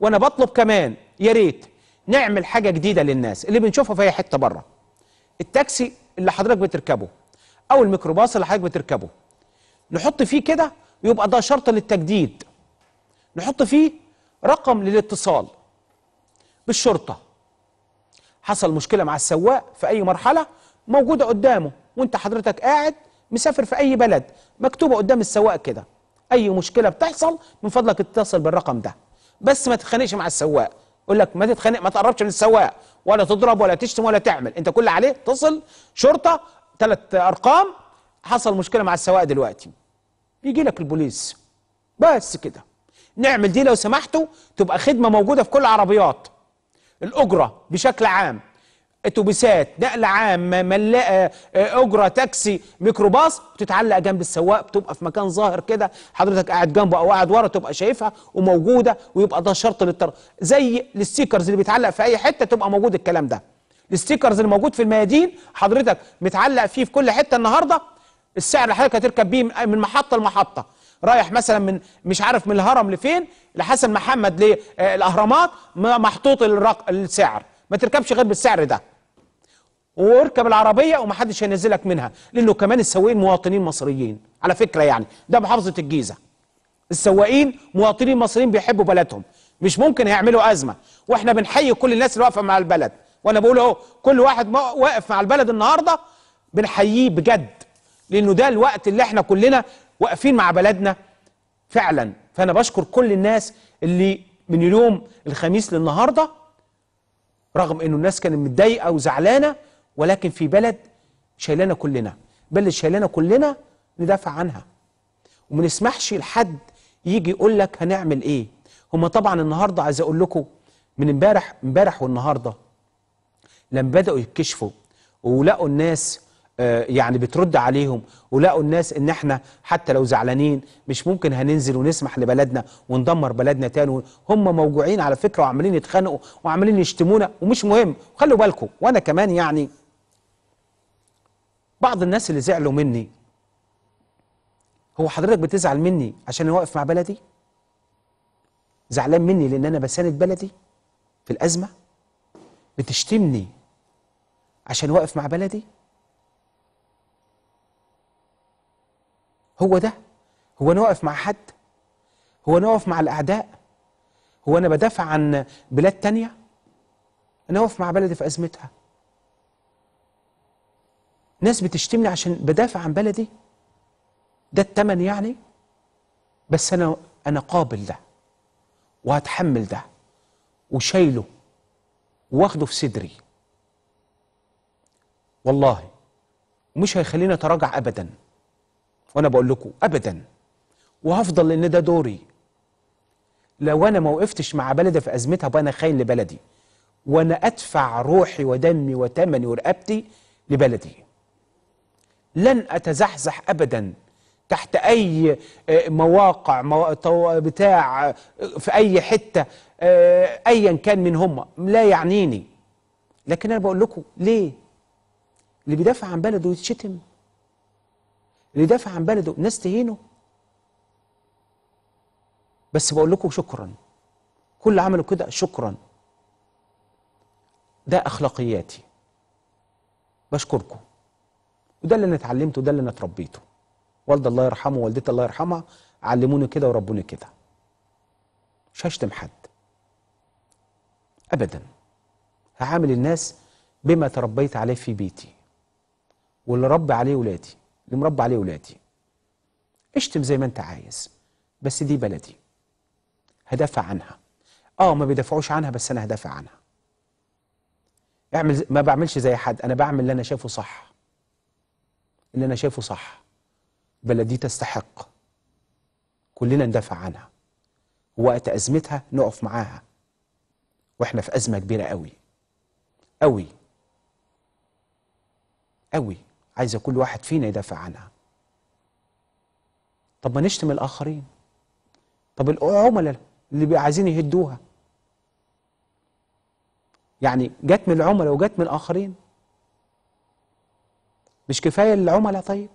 وانا بطلب كمان يا ريت نعمل حاجه جديده للناس اللي بنشوفها في اي حته بره التاكسي اللي حضرتك بتركبه او الميكروباص اللي حضرتك بتركبه نحط فيه كده يبقى ده شرط للتجديد نحط فيه رقم للاتصال بالشرطه حصل مشكله مع السواق في اي مرحله موجوده قدامه وانت حضرتك قاعد مسافر في اي بلد مكتوبه قدام السواق كده اي مشكله بتحصل من فضلك اتصل بالرقم ده بس ما تتخانقش مع السواق يقول لك ما تتخانق ما تقربش من السواق ولا تضرب ولا تشتم ولا تعمل انت كل عليه تصل شرطه ثلاث ارقام حصل مشكله مع السواق دلوقتي يجي لك البوليس بس كده نعمل دي لو سمحتوا تبقى خدمه موجوده في كل العربيات الاجره بشكل عام اتوبيسات نقل عام ملاءه آه، آه، اجره تاكسي ميكروباص بتتعلق جنب السواق بتبقى في مكان ظاهر كده حضرتك قاعد جنبه او قاعد ورا تبقى شايفها وموجوده ويبقى ده شرط للطرق زي الستيكرز اللي بيتعلق في اي حته تبقى موجود الكلام ده الستيكرز اللي موجود في الميادين حضرتك متعلق فيه في كل حته النهارده السعر اللي حضرتك هتركب بيه من محطه لمحطه رايح مثلا من مش عارف من الهرم لفين لحسن محمد للاهرامات آه، محطوط السعر ما تركبش غير بالسعر ده واركب العربيه ومحدش هينزلك منها لانه كمان السواقين مواطنين مصريين على فكره يعني ده محافظه الجيزه السواقين مواطنين مصريين بيحبوا بلدهم مش ممكن هيعملوا ازمه واحنا بنحيي كل الناس اللي واقفه مع البلد وانا بقول اهو كل واحد واقف مع البلد النهارده بنحييه بجد لانه ده الوقت اللي احنا كلنا واقفين مع بلدنا فعلا فانا بشكر كل الناس اللي من يوم الخميس للنهارده رغم انه الناس كانت متضايقه وزعلانه ولكن في بلد شايلانا كلنا بلد شايلانا كلنا ندافع عنها وما نسمحش لحد يجي يقول لك هنعمل ايه هم طبعا النهارده عايز اقول لكم من امبارح امبارح والنهارده لما بداوا يتكشفوا ولقوا الناس آه، يعني بترد عليهم ولقوا الناس ان احنا حتى لو زعلانين مش ممكن هننزل ونسمح لبلدنا وندمر بلدنا تاني هم موجوعين على فكره وعمالين يتخانقوا وعمالين يشتمونا ومش مهم خلوا بالكم وانا كمان يعني بعض الناس اللي زعلوا مني هو حضرتك بتزعل مني عشان انا واقف مع بلدي زعلان مني لان انا بساند بلدي في الازمه بتشتمني عشان واقف مع بلدي هو ده هو انا واقف مع حد هو انا واقف مع الاعداء هو انا بدافع عن بلاد تانية انا واقف مع بلدي في ازمتها ناس بتشتمني عشان بدافع عن بلدي ده التمن يعني بس انا انا قابل ده وهتحمل ده وشايله واخده في صدري والله ومش هيخليني اتراجع ابدا وانا بقول لكم ابدا وهفضل لان ده دوري لو انا ما وقفتش مع بلدي في ازمتها بقى انا خاين لبلدي وانا ادفع روحي ودمي وتمني ورقبتي لبلدي لن اتزحزح ابدا تحت اي آه، مواقع بتاع آه، في اي حته آه، ايا كان من هم لا يعنيني لكن انا بقول لكم ليه اللي بيدافع عن بلده يتشتم اللي دافع عن بلده ناس تهينه بس بقول لكم شكرا كل عمله كده شكرا ده اخلاقياتي بشكركم وده اللي انا اتعلمته وده اللي انا اتربيته والدي الله يرحمه والدتي الله يرحمها علموني كده وربوني كده مش هشتم حد ابدا هعامل الناس بما تربيت عليه في بيتي واللي ربي عليه ولادي اللي مربى عليه ولادي اشتم زي ما انت عايز بس دي بلدي هدافع عنها اه ما بيدافعوش عنها بس انا هدافع عنها اعمل ما بعملش زي حد انا بعمل اللي انا شايفه صح اللي انا شايفه صح بلدي تستحق كلنا ندافع عنها وقت ازمتها نقف معاها واحنا في ازمه كبيره قوي قوي قوي عايزة كل واحد فينا يدافع عنها طب ما نشتم الآخرين طب العملاء اللي بيبقوا عايزين يهدوها يعني جت من العملاء وجت من الآخرين مش كفاية العملاء طيب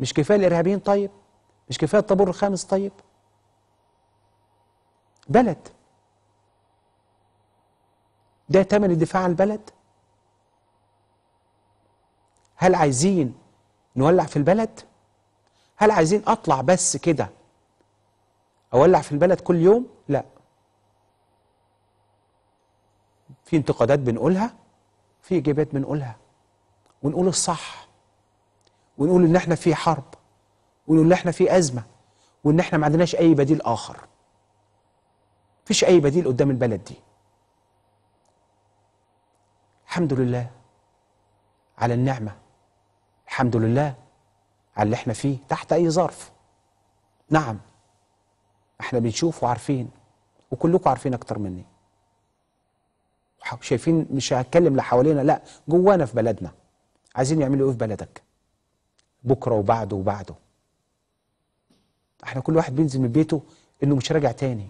مش كفاية الإرهابيين طيب مش كفاية الطابور الخامس طيب بلد ده تمن الدفاع عن البلد هل عايزين نولع في البلد؟ هل عايزين أطلع بس كده أولع في البلد كل يوم؟ لا في انتقادات بنقولها في إجابات بنقولها ونقول الصح ونقول إن إحنا في حرب ونقول إن إحنا في أزمة وإن إحنا ما عندناش أي بديل آخر مفيش أي بديل قدام البلد دي الحمد لله على النعمة الحمد لله على اللي احنا فيه تحت أي ظرف نعم احنا بنشوف وعارفين وكلكم عارفين أكتر مني شايفين مش هتكلم لحوالينا لا جوانا في بلدنا عايزين يعملوا ايه في بلدك بكره وبعده وبعده احنا كل واحد بينزل من بيته انه مش راجع تاني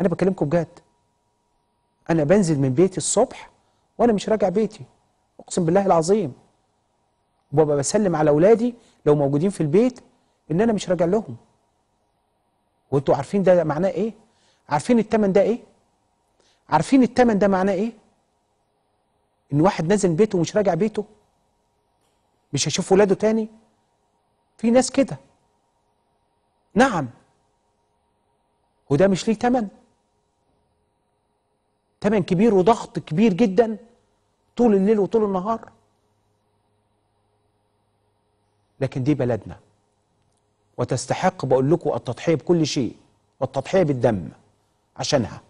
انا بكلمكم بجد انا بنزل من بيتي الصبح وانا مش راجع بيتي اقسم بالله العظيم وببقى بسلم على اولادي لو موجودين في البيت ان انا مش راجع لهم وانتوا عارفين ده معناه ايه عارفين التمن ده ايه عارفين التمن ده معناه ايه ان واحد نازل بيته ومش راجع بيته مش هيشوف ولاده تاني في ناس كده نعم وده مش ليه تمن تمن كبير وضغط كبير جدا طول الليل وطول النهار لكن دي بلدنا وتستحق بقول لكم التضحيه بكل شيء والتضحيه بالدم عشانها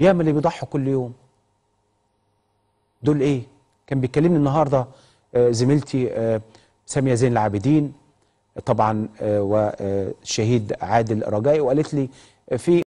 ياما اللي بيضحوا كل يوم دول ايه كان بيكلمني النهارده آه، زميلتي آه، ساميه زين العابدين طبعا آه، والشهيد عادل رجائي وقالت لي في